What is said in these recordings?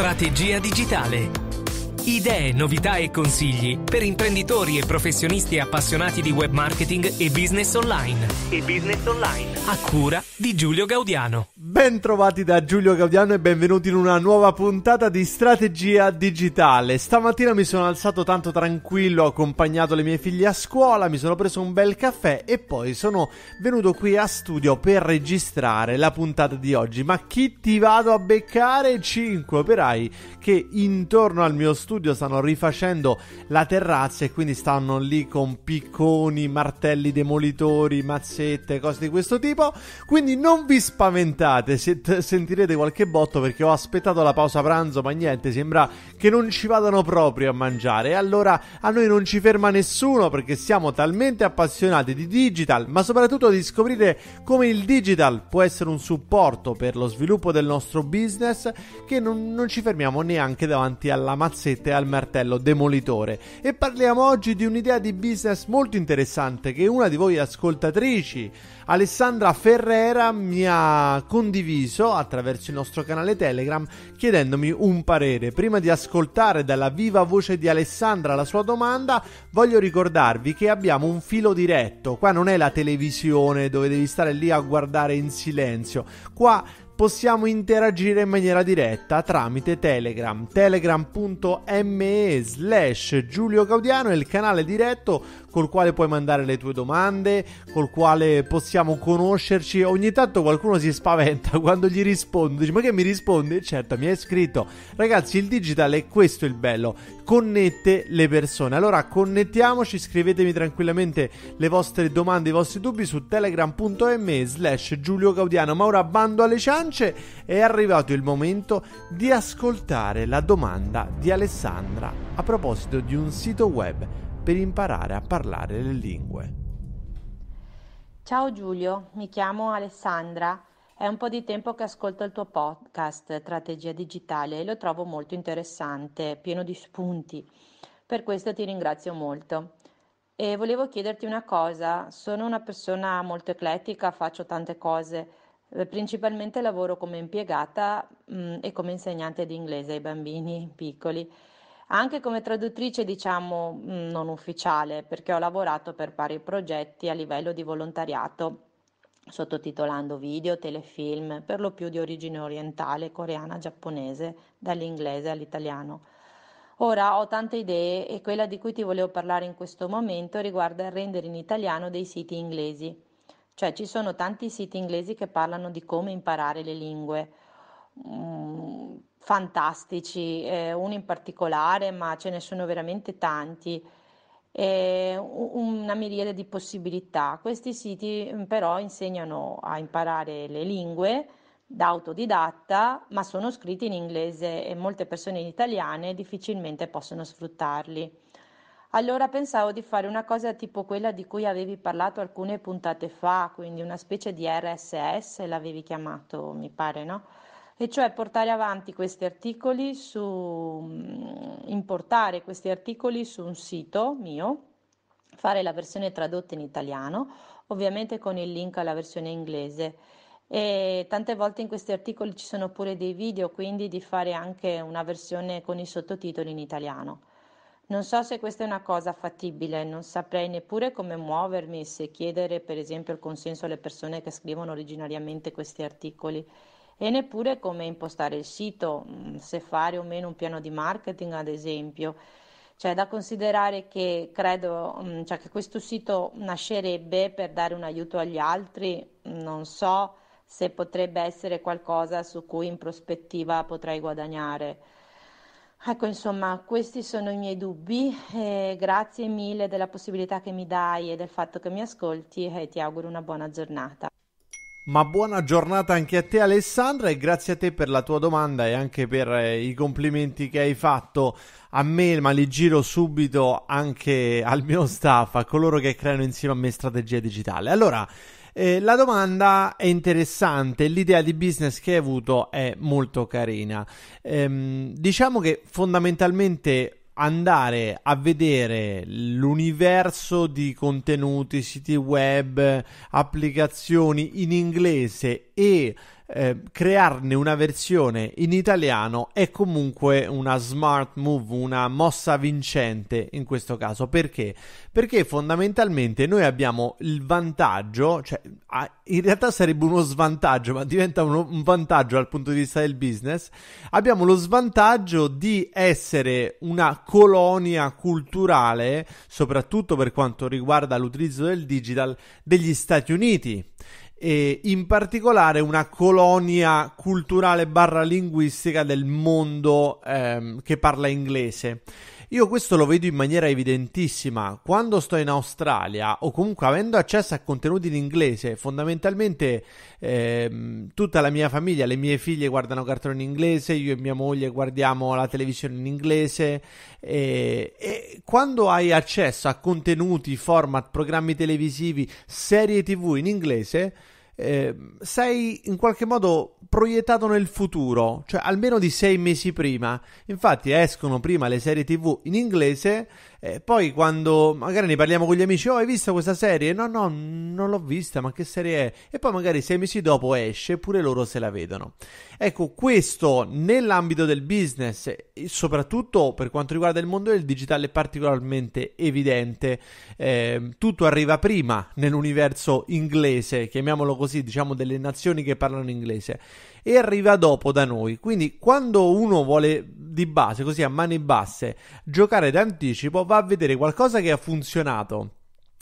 Strategia digitale. Idee, novità e consigli per imprenditori e professionisti appassionati di web marketing e business online. E business online a cura di Giulio Gaudiano. Bentrovati da Giulio Gaudiano e benvenuti in una nuova puntata di Strategia Digitale. Stamattina mi sono alzato tanto tranquillo, ho accompagnato le mie figlie a scuola, mi sono preso un bel caffè e poi sono venuto qui a studio per registrare la puntata di oggi. Ma chi ti vado a beccare? 5 operai che intorno al mio studio stanno rifacendo la terrazza e quindi stanno lì con picconi, martelli demolitori, mazzette, cose di questo tipo po'. Quindi non vi spaventate se t- sentirete qualche botto perché ho aspettato la pausa pranzo, ma niente, sembra che non ci vadano proprio a mangiare. E allora a noi non ci ferma nessuno perché siamo talmente appassionati di digital, ma soprattutto di scoprire come il digital può essere un supporto per lo sviluppo del nostro business che non, non ci fermiamo neanche davanti alla mazzetta e al martello demolitore. E parliamo oggi di un'idea di business molto interessante che una di voi ascoltatrici Alessandra Ferrera mi ha condiviso attraverso il nostro canale Telegram chiedendomi un parere. Prima di ascoltare dalla viva voce di Alessandra la sua domanda, voglio ricordarvi che abbiamo un filo diretto. Qua non è la televisione dove devi stare lì a guardare in silenzio. Qua possiamo interagire in maniera diretta tramite Telegram, telegram.me slash Giulio Caudiano è il canale diretto col quale puoi mandare le tue domande, col quale possiamo conoscerci. Ogni tanto qualcuno si spaventa quando gli rispondo, dice ma che mi rispondi? Certo, mi hai scritto. Ragazzi, il digitale è questo il bello, connette le persone. Allora connettiamoci, scrivetemi tranquillamente le vostre domande, i vostri dubbi su telegram.me slash Giulio Caudiano. Ma ora bando alle ciance guance, è arrivato il momento di ascoltare la domanda di Alessandra a proposito di un sito web per imparare a parlare le lingue. Ciao Giulio, mi chiamo Alessandra. È un po' di tempo che ascolto il tuo podcast Strategia Digitale e lo trovo molto interessante, pieno di spunti. Per questo ti ringrazio molto. E volevo chiederti una cosa, sono una persona molto eclettica, faccio tante cose eh, principalmente lavoro come impiegata mh, mm, e come insegnante di inglese ai bambini piccoli, anche come traduttrice, diciamo, mh, mm, non ufficiale, perché ho lavorato per vari progetti a livello di volontariato, sottotitolando video, telefilm, per lo più di origine orientale, coreana, giapponese, dall'inglese all'italiano. Ora ho tante idee e quella di cui ti volevo parlare in questo momento riguarda il rendere in italiano dei siti inglesi. Cioè ci sono tanti siti inglesi che parlano di come imparare le lingue, mm, fantastici, eh, uno in particolare, ma ce ne sono veramente tanti, eh, una miriade di possibilità. Questi siti mm, però insegnano a imparare le lingue da autodidatta, ma sono scritti in inglese e molte persone italiane difficilmente possono sfruttarli. Allora pensavo di fare una cosa tipo quella di cui avevi parlato alcune puntate fa, quindi una specie di RSS, l'avevi chiamato, mi pare, no? E cioè portare avanti questi articoli su, mm, importare questi articoli su un sito mio, fare la versione tradotta in italiano, ovviamente con il link alla versione inglese. E tante volte in questi articoli ci sono pure dei video, quindi di fare anche una versione con i sottotitoli in italiano. Non so se questa è una cosa fattibile, non saprei neppure come muovermi, se chiedere per esempio il consenso alle persone che scrivono originariamente questi articoli e neppure come impostare il sito, mm, se fare o meno un piano di marketing ad esempio. Cioè da considerare che credo mm, cioè, che questo sito nascerebbe per dare un aiuto agli altri, non so se potrebbe essere qualcosa su cui in prospettiva potrei guadagnare. Ecco, insomma, questi sono i miei dubbi. E grazie mille della possibilità che mi dai e del fatto che mi ascolti e ti auguro una buona giornata. Ma buona giornata anche a te Alessandra e grazie a te per la tua domanda e anche per eh, i complimenti che hai fatto a me, ma li giro subito anche al mio staff, a coloro che creano insieme a me strategia digitale. Allora, eh, la domanda è interessante, l'idea di business che hai avuto è molto carina. Ehm, diciamo che fondamentalmente andare a vedere l'universo di contenuti, siti web, applicazioni in inglese e eh, crearne una versione in italiano è comunque una smart move, una mossa vincente in questo caso. Perché? Perché fondamentalmente noi abbiamo il vantaggio, cioè in realtà sarebbe uno svantaggio, ma diventa uno, un vantaggio dal punto di vista del business. Abbiamo lo svantaggio di essere una colonia culturale, soprattutto per quanto riguarda l'utilizzo del digital, degli Stati Uniti e in particolare una colonia culturale barra linguistica del mondo ehm, che parla inglese. Io questo lo vedo in maniera evidentissima. Quando sto in Australia o comunque avendo accesso a contenuti in inglese, fondamentalmente eh, tutta la mia famiglia, le mie figlie guardano cartoni in inglese, io e mia moglie guardiamo la televisione in inglese e, e quando hai accesso a contenuti, format, programmi televisivi, serie tv in inglese, eh, sei in qualche modo proiettato nel futuro, cioè almeno di sei mesi prima. Infatti escono prima le serie TV in inglese eh, poi quando magari ne parliamo con gli amici, oh hai visto questa serie? No, no, non l'ho vista, ma che serie è? E poi magari sei mesi dopo esce, pure loro se la vedono. Ecco, questo nell'ambito del business, soprattutto per quanto riguarda il mondo del digitale, è particolarmente evidente. Eh, tutto arriva prima nell'universo inglese, chiamiamolo così, diciamo delle nazioni che parlano inglese e arriva dopo da noi. Quindi quando uno vuole di base, così a mani basse, giocare d'anticipo, va a vedere qualcosa che ha funzionato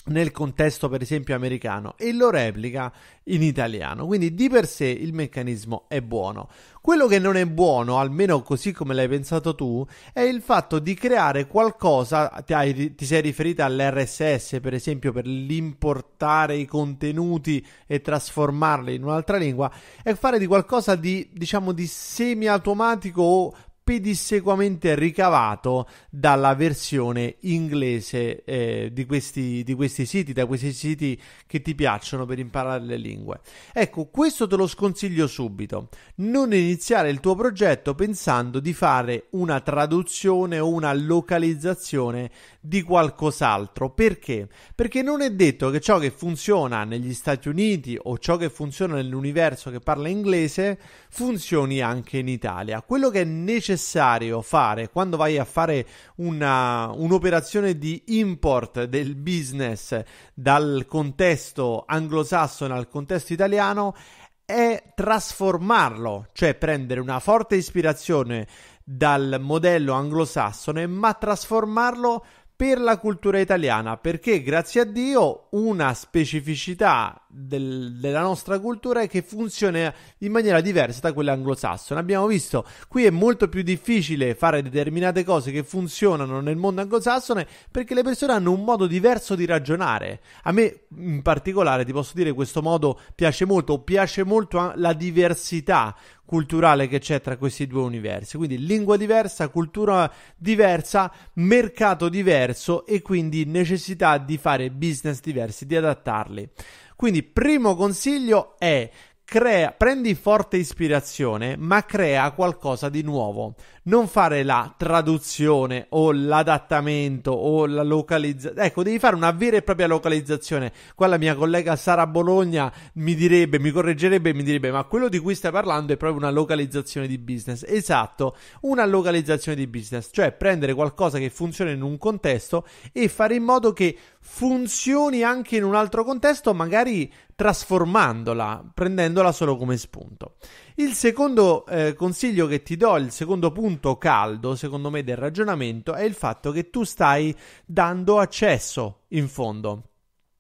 nel contesto per esempio americano e lo replica in italiano. Quindi di per sé il meccanismo è buono. Quello che non è buono, almeno così come l'hai pensato tu, è il fatto di creare qualcosa, ti, hai, ti sei riferita all'RSS per esempio per l'importare i contenuti e trasformarli in un'altra lingua e fare di qualcosa di diciamo di semi automatico o pedissequamente ricavato dalla versione inglese eh, di, questi, di, questi, siti, da questi siti che ti piacciono per imparare le lingue. Ecco, questo te lo sconsiglio subito. Non iniziare il tuo progetto pensando di fare una traduzione o una localizzazione di qualcos'altro. Perché? Perché non è detto che ciò che funziona negli Stati Uniti o ciò che funziona nell'universo che parla inglese funzioni anche in Italia. Quello che è necessario fare quando vai a fare una, un'operazione di import del business dal contesto anglosassone al contesto italiano è trasformarlo, cioè prendere una forte ispirazione dal modello anglosassone, ma trasformarlo per la cultura italiana, perché grazie a Dio una specificità del, della nostra cultura è che funziona in maniera diversa da quella anglosassone. Abbiamo visto, qui è molto più difficile fare determinate cose che funzionano nel mondo anglosassone perché le persone hanno un modo diverso di ragionare. A me in particolare, ti posso dire, questo modo piace molto, piace molto la diversità culturale che c'è tra questi due universi. Quindi lingua diversa, cultura diversa, mercato diverso e quindi necessità di fare business diversi, di adattarli. Quindi, primo consiglio è Crea, prendi forte ispirazione, ma crea qualcosa di nuovo. Non fare la traduzione o l'adattamento o la localizzazione. Ecco, devi fare una vera e propria localizzazione. Qua la mia collega Sara Bologna mi direbbe, mi correggerebbe e mi direbbe: Ma quello di cui stai parlando è proprio una localizzazione di business. Esatto, una localizzazione di business, cioè prendere qualcosa che funziona in un contesto e fare in modo che funzioni anche in un altro contesto, magari trasformandola, prendendola solo come spunto. Il secondo eh, consiglio che ti do, il secondo punto caldo, secondo me, del ragionamento, è il fatto che tu stai dando accesso, in fondo.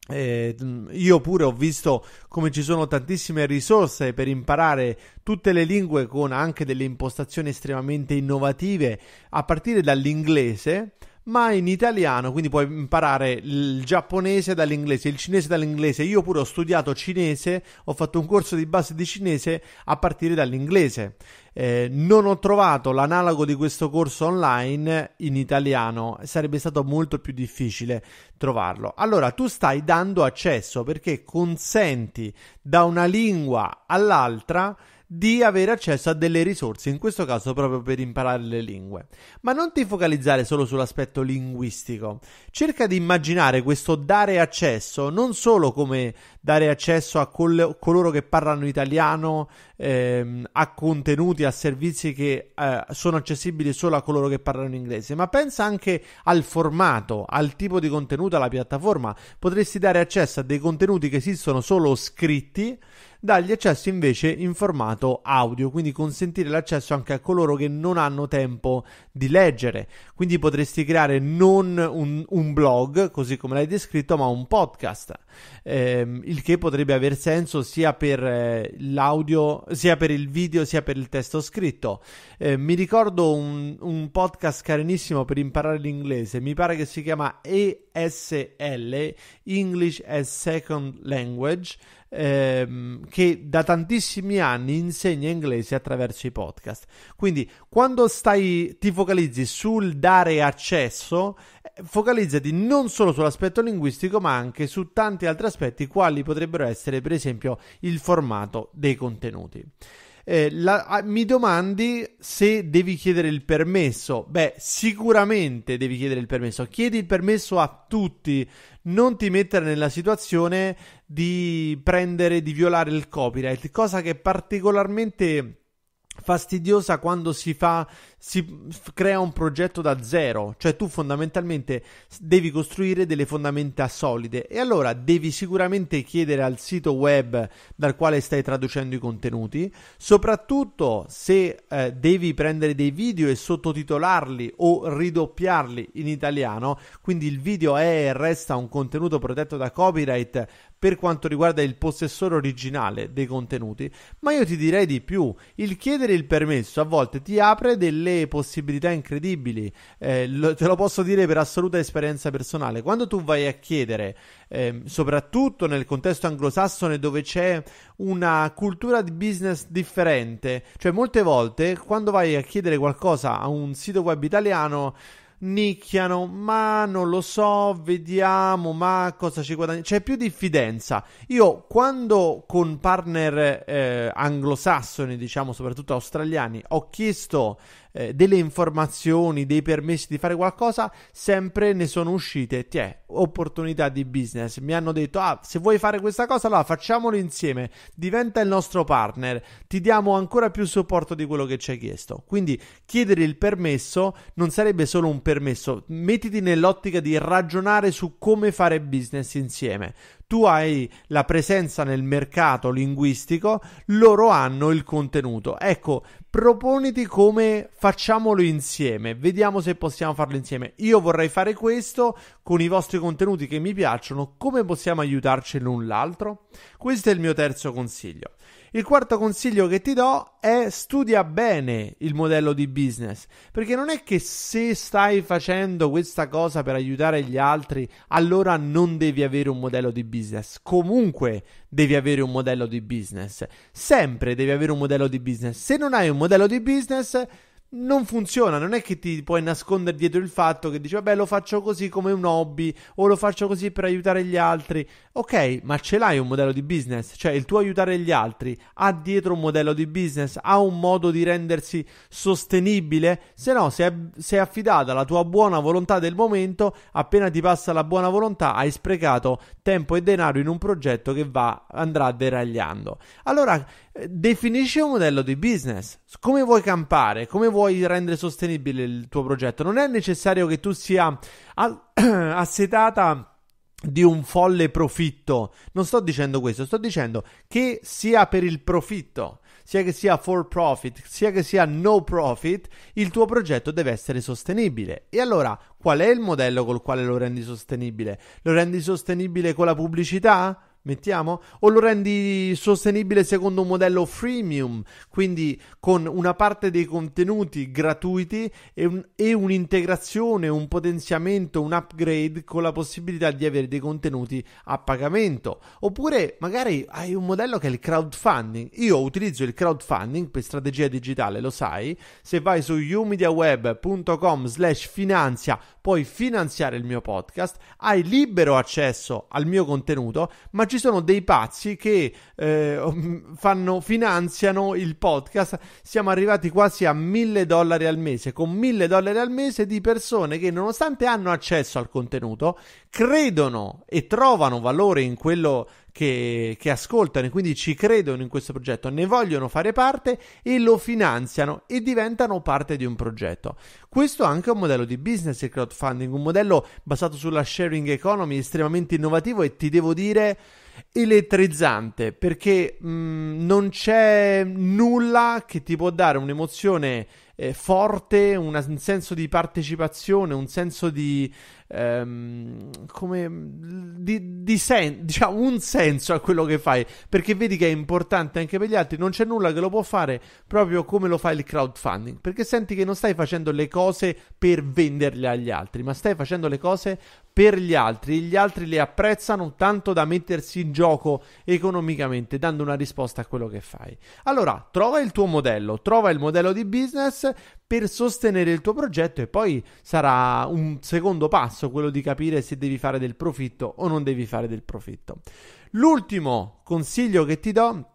Eh, io pure ho visto come ci sono tantissime risorse per imparare tutte le lingue con anche delle impostazioni estremamente innovative, a partire dall'inglese ma in italiano, quindi puoi imparare il giapponese dall'inglese, il cinese dall'inglese. Io pure ho studiato cinese, ho fatto un corso di base di cinese a partire dall'inglese. Eh, non ho trovato l'analogo di questo corso online in italiano, sarebbe stato molto più difficile trovarlo. Allora, tu stai dando accesso perché consenti da una lingua all'altra di avere accesso a delle risorse, in questo caso proprio per imparare le lingue. Ma non ti focalizzare solo sull'aspetto linguistico, cerca di immaginare questo dare accesso non solo come dare accesso a col- coloro che parlano italiano, ehm, a contenuti, a servizi che eh, sono accessibili solo a coloro che parlano inglese, ma pensa anche al formato, al tipo di contenuto, alla piattaforma. Potresti dare accesso a dei contenuti che esistono solo scritti dargli accesso invece in formato audio, quindi consentire l'accesso anche a coloro che non hanno tempo di leggere. Quindi potresti creare non un, un blog, così come l'hai descritto, ma un podcast, ehm, il che potrebbe aver senso sia per eh, l'audio, sia per il video, sia per il testo scritto. Eh, mi ricordo un, un podcast carinissimo per imparare l'inglese, mi pare che si chiama E ESL, English as Second Language, ehm, che da tantissimi anni insegna inglese attraverso i podcast. Quindi quando stai, ti focalizzi sul dare accesso, eh, focalizzati non solo sull'aspetto linguistico, ma anche su tanti altri aspetti, quali potrebbero essere per esempio il formato dei contenuti eh, la, a, ah, mi domandi se devi chiedere il permesso. Beh, sicuramente devi chiedere il permesso. Chiedi il permesso a tutti. Non ti mettere nella situazione di prendere, di violare il copyright, cosa che è particolarmente fastidiosa quando si fa si f- crea un progetto da zero, cioè tu fondamentalmente devi costruire delle fondamenta solide e allora devi sicuramente chiedere al sito web dal quale stai traducendo i contenuti, soprattutto se eh, devi prendere dei video e sottotitolarli o ridoppiarli in italiano, quindi il video è e resta un contenuto protetto da copyright per quanto riguarda il possessore originale dei contenuti, ma io ti direi di più, il chiedere il permesso a volte ti apre delle delle possibilità incredibili. Eh, lo, te lo posso dire per assoluta esperienza personale. Quando tu vai a chiedere, eh, soprattutto nel contesto anglosassone dove c'è una cultura di business differente, cioè molte volte quando vai a chiedere qualcosa a un sito web italiano nicchiano, ma non lo so, vediamo, ma cosa ci guadagna. C'è più diffidenza. Io quando con partner eh, anglosassoni, diciamo soprattutto australiani, ho chiesto eh, delle informazioni, dei permessi di fare qualcosa, sempre ne sono uscite Tiè, opportunità di business. Mi hanno detto, ah, se vuoi fare questa cosa, allora facciamolo insieme, diventa il nostro partner, ti diamo ancora più supporto di quello che ci hai chiesto. Quindi chiedere il permesso non sarebbe solo un permesso, mettiti nell'ottica di ragionare su come fare business insieme tu hai la presenza nel mercato linguistico, loro hanno il contenuto. Ecco, proponiti come facciamolo insieme, vediamo se possiamo farlo insieme. Io vorrei fare questo con i vostri contenuti che mi piacciono, come possiamo aiutarci l'un l'altro? Questo è il mio terzo consiglio. Il quarto consiglio che ti do è studia bene il modello di business, perché non è che se stai facendo questa cosa per aiutare gli altri, allora non devi avere un modello di business. Comunque devi avere un modello di business. Sempre devi avere un modello di business. Se non hai un modello di business, non funziona, non è che ti puoi nascondere dietro il fatto che dici vabbè lo faccio così come un hobby o lo faccio così per aiutare gli altri. Ok, ma ce l'hai un modello di business, cioè il tuo aiutare gli altri ha dietro un modello di business, ha un modo di rendersi sostenibile, se no se è, se affidata alla tua buona volontà del momento, appena ti passa la buona volontà hai sprecato tempo e denaro in un progetto che va, andrà deragliando. Allora definisci un modello di business. Come vuoi campare? Come vuoi rendere sostenibile il tuo progetto? Non è necessario che tu sia assetata di un folle profitto. Non sto dicendo questo, sto dicendo che sia per il profitto, sia che sia for profit, sia che sia no profit, il tuo progetto deve essere sostenibile. E allora, qual è il modello col quale lo rendi sostenibile? Lo rendi sostenibile con la pubblicità? Mettiamo? O lo rendi sostenibile secondo un modello freemium, quindi con una parte dei contenuti gratuiti e, un, e un'integrazione, un potenziamento, un upgrade con la possibilità di avere dei contenuti a pagamento. Oppure magari hai un modello che è il crowdfunding. Io utilizzo il crowdfunding per strategia digitale, lo sai. Se vai su umediaweb.com slash finanzia puoi finanziare il mio podcast, hai libero accesso al mio contenuto, ma ci ci sono dei pazzi che eh, fanno, finanziano il podcast. Siamo arrivati quasi a mille dollari al mese, con mille dollari al mese di persone che nonostante hanno accesso al contenuto, credono e trovano valore in quello che, che, ascoltano e quindi ci credono in questo progetto, ne vogliono fare parte e lo finanziano e diventano parte di un progetto. Questo è anche un modello di business e crowdfunding, un modello basato sulla sharing economy estremamente innovativo e ti devo dire elettrizzante perché mh, mm, non c'è nulla che ti può dare un'emozione eh, forte, una, un senso di partecipazione, un senso di ehm, come mm, di, di sen- diciamo un senso a quello che fai perché vedi che è importante anche per gli altri. Non c'è nulla che lo può fare proprio come lo fa il crowdfunding perché senti che non stai facendo le cose per venderle agli altri, ma stai facendo le cose per gli altri, gli altri le apprezzano tanto da mettersi in gioco economicamente, dando una risposta a quello che fai. Allora, trova il tuo modello, trova il modello di business per sostenere il tuo progetto e poi sarà un secondo passo quello di capire se devi fare del profitto o non devi fare del profitto. L'ultimo consiglio che ti do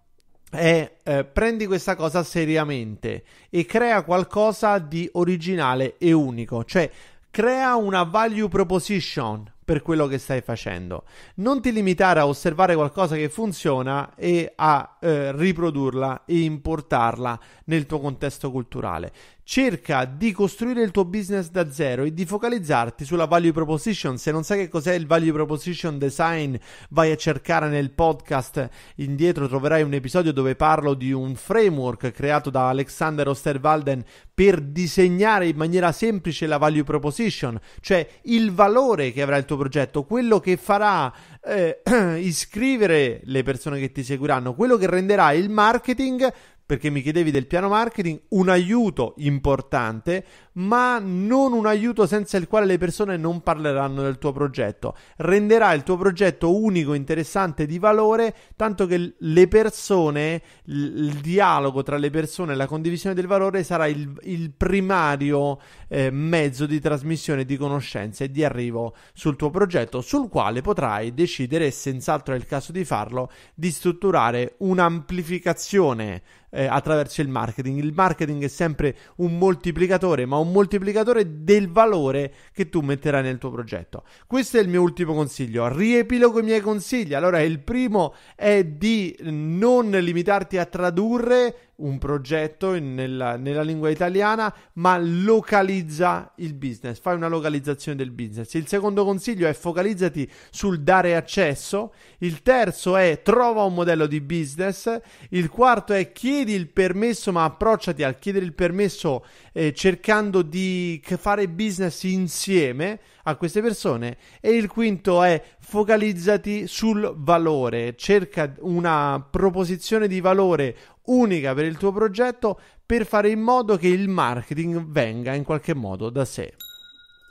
è eh, prendi questa cosa seriamente e crea qualcosa di originale e unico, cioè crea una value proposition per quello che stai facendo. Non ti limitare a osservare qualcosa che funziona e a eh, riprodurla e importarla nel tuo contesto culturale. Cerca di costruire il tuo business da zero e di focalizzarti sulla value proposition. Se non sai che cos'è il value proposition design, vai a cercare nel podcast indietro, troverai un episodio dove parlo di un framework creato da Alexander Osterwalden per disegnare in maniera semplice la value proposition, cioè il valore che avrà il tuo tuo progetto, quello che farà eh, iscrivere le persone che ti seguiranno, quello che renderà il marketing perché mi chiedevi del piano marketing, un aiuto importante ma non un aiuto senza il quale le persone non parleranno del tuo progetto. Renderà il tuo progetto unico, interessante, di valore, tanto che le persone, il dialogo tra le persone e la condivisione del valore sarà il, il primario eh, mezzo di trasmissione di conoscenze e di arrivo sul tuo progetto, sul quale potrai decidere, senz'altro è il caso di farlo, di strutturare un'amplificazione eh, attraverso il marketing. Il marketing è sempre un moltiplicatore, ma un un moltiplicatore del valore che tu metterai nel tuo progetto. Questo è il mio ultimo consiglio. Riepilogo i miei consigli. Allora, il primo è di non limitarti a tradurre un progetto nella, nella, lingua italiana, ma localizza il business, fai una localizzazione del business. Il secondo consiglio è focalizzati sul dare accesso, il terzo è trova un modello di business, il quarto è chiedi il permesso, ma approcciati al chiedere il permesso eh, cercando di fare business insieme a queste persone e il quinto è focalizzati sul valore, cerca una proposizione di valore unica per il tuo progetto per fare in modo che il marketing venga in qualche modo da sé.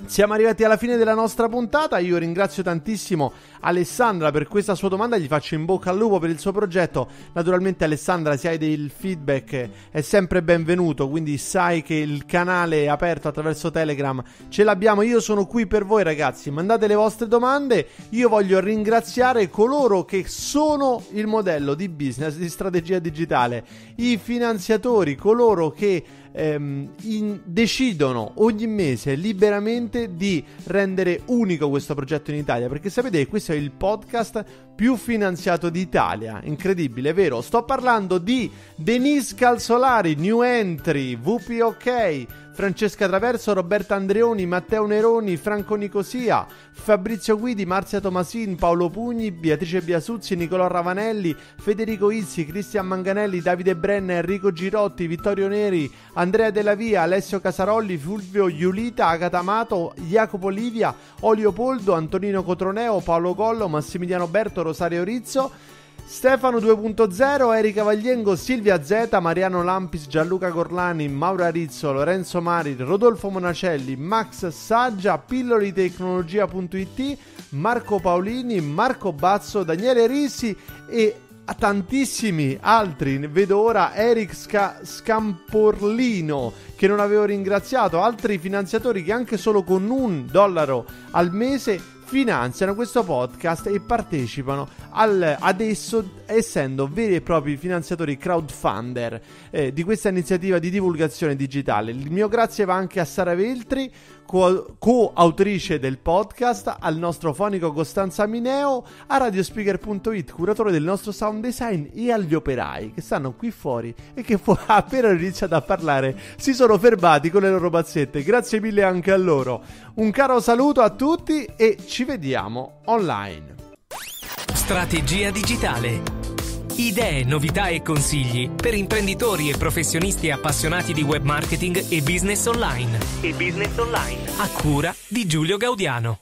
Siamo arrivati alla fine della nostra puntata, io ringrazio tantissimo Alessandra per questa sua domanda, gli faccio in bocca al lupo per il suo progetto, naturalmente Alessandra se hai del feedback è sempre benvenuto, quindi sai che il canale è aperto attraverso Telegram, ce l'abbiamo, io sono qui per voi ragazzi, mandate le vostre domande, io voglio ringraziare coloro che sono il modello di business, di strategia digitale, i finanziatori, coloro che ehm, in, decidono ogni mese liberamente veramente di rendere unico questo progetto in Italia, perché sapete che questo è il podcast più finanziato d'Italia. Incredibile, vero? Sto parlando di Denise Calzolari, New Entry, VPOK, Francesca Traverso, Roberta Andreoni, Matteo Neroni, Franco Nicosia, Fabrizio Guidi, Marzia Tomasin, Paolo Pugni, Beatrice Biasuzzi, Nicolò Ravanelli, Federico Izzi, Cristian Manganelli, Davide Brenner, Enrico Girotti, Vittorio Neri, Andrea Della Via, Alessio Casarolli, Fulvio Iulita, Agata Amato, Jacopo Livia, Olio Poldo, Antonino Cotroneo, Paolo Gollo, Massimiliano Berto, Rosario Rizzo, Stefano 2.0, Erika Vagliengo, Silvia Z, Mariano Lampis, Gianluca Corlani, Maura Rizzo, Lorenzo Mari, Rodolfo Monacelli, Max Saggia, pilloritecnologia.it, Marco Paolini, Marco Bazzo, Daniele Risi e a tantissimi altri. Vedo ora Eric Sca- Scamporlino che non avevo ringraziato, altri finanziatori che anche solo con un dollaro al mese finanziano questo podcast e partecipano al, ad esso essendo veri e propri finanziatori crowdfunder eh, di questa iniziativa di divulgazione digitale. Il mio grazie va anche a Sara Veltri, co- co del podcast, al nostro fonico Costanza Mineo, a radiospeaker.it, curatore del nostro sound design e agli operai che stanno qui fuori e che fu- appena ho iniziato a parlare si sono fermati con le loro bazzette. Grazie mille anche a loro. Un caro saluto a tutti e ci vediamo online. Strategia digitale. Idee, novità e consigli per imprenditori e professionisti appassionati di web marketing e business online. E business online. A cura di Giulio Gaudiano.